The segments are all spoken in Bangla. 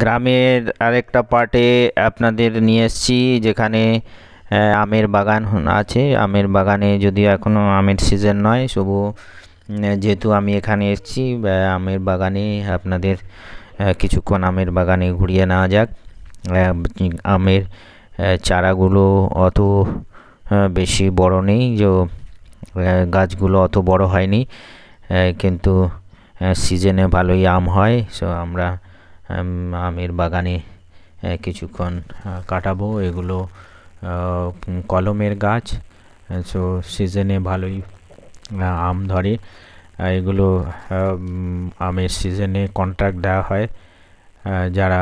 গ্রামের আরেকটা পার্টে আপনাদের নিয়ে এসছি যেখানে আমের বাগান আছে আমের বাগানে যদি এখনও আমের সিজন নয় তবু যেহেতু আমি এখানে এসছি আমের বাগানে আপনাদের কিছুক্ষণ আমের বাগানে ঘুরিয়ে নেওয়া যাক আমের চারাগুলো অত বেশি বড় নেই যে গাছগুলো অত বড় হয়নি কিন্তু সিজনে ভালোই আম হয় সো আমরা আমের বাগানে কিছুক্ষণ কাটাবো এগুলো কলমের গাছ সো সিজনে ভালোই আম ধরে এগুলো আমের সিজনে কন্ট্রাক্ট দেওয়া হয় যারা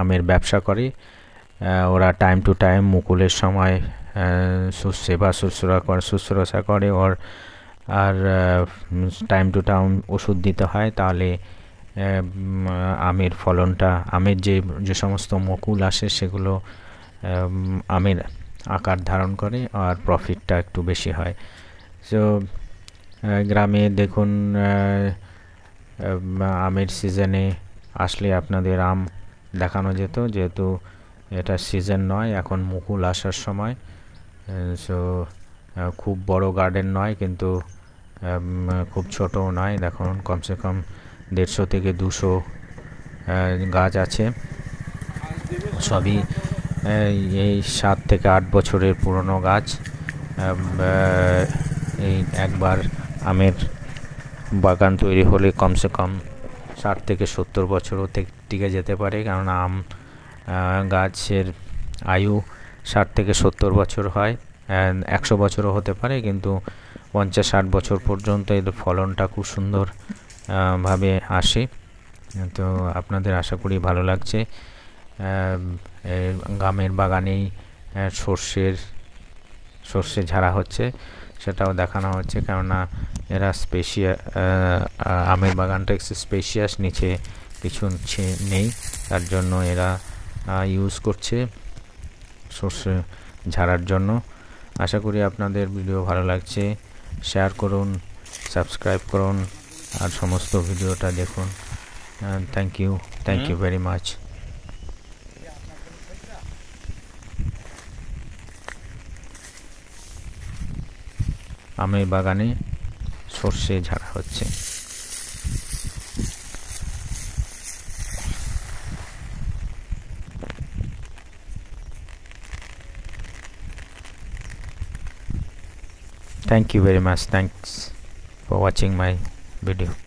আমের ব্যবসা করে ওরা টাইম টু টাইম মুকুলের সময় সুসেবা শুশ্রূষা করে শুশ্রূষা করে ওর আর টাইম টু টাইম ওষুধ দিতে হয় তাহলে আমের ফলনটা আমের যে যে সমস্ত মকুল আসে সেগুলো আমের আকার ধারণ করে আর প্রফিটটা একটু বেশি হয় সো গ্রামে দেখুন আমের সিজনে আসলে আপনাদের আম দেখানো যেত যেহেতু এটা সিজন নয় এখন মুকুল আসার সময় সো খুব বড় গার্ডেন নয় কিন্তু খুব ছোটও নয় দেখুন কমসে কম দেড়শো থেকে দুশো গাছ আছে সবই এই সাত থেকে আট বছরের পুরনো গাছ এই একবার আমের বাগান তৈরি হলে কমসে কম ষাট থেকে সত্তর বছরও টিকে যেতে পারে কারণ আম গাছের আয়ু ষাট থেকে সত্তর বছর হয় একশো বছরও হতে পারে কিন্তু পঞ্চাশ ষাট বছর পর্যন্ত এদের ফলনটা খুব সুন্দর ভাবে আসে তো আপনাদের আশা করি ভালো লাগছে গ্রামের বাগানেই সর্ষের সর্ষে ঝাড়া হচ্ছে সেটাও দেখানো হচ্ছে কেননা এরা স্পেশিয়া আমের বাগানটা একটু স্পেশিয়াস নিচে কিছু নেই তার জন্য এরা ইউজ করছে সর্ষে ঝাড়ার জন্য আশা করি আপনাদের ভিডিও ভালো লাগছে শেয়ার করুন সাবস্ক্রাইব করুন আর সমস্ত ভিডিওটা দেখুন thank you thank you very much আমের বাগানে সর্ষে ঝাড়া হচ্ছে thank you very much thanks for watching my video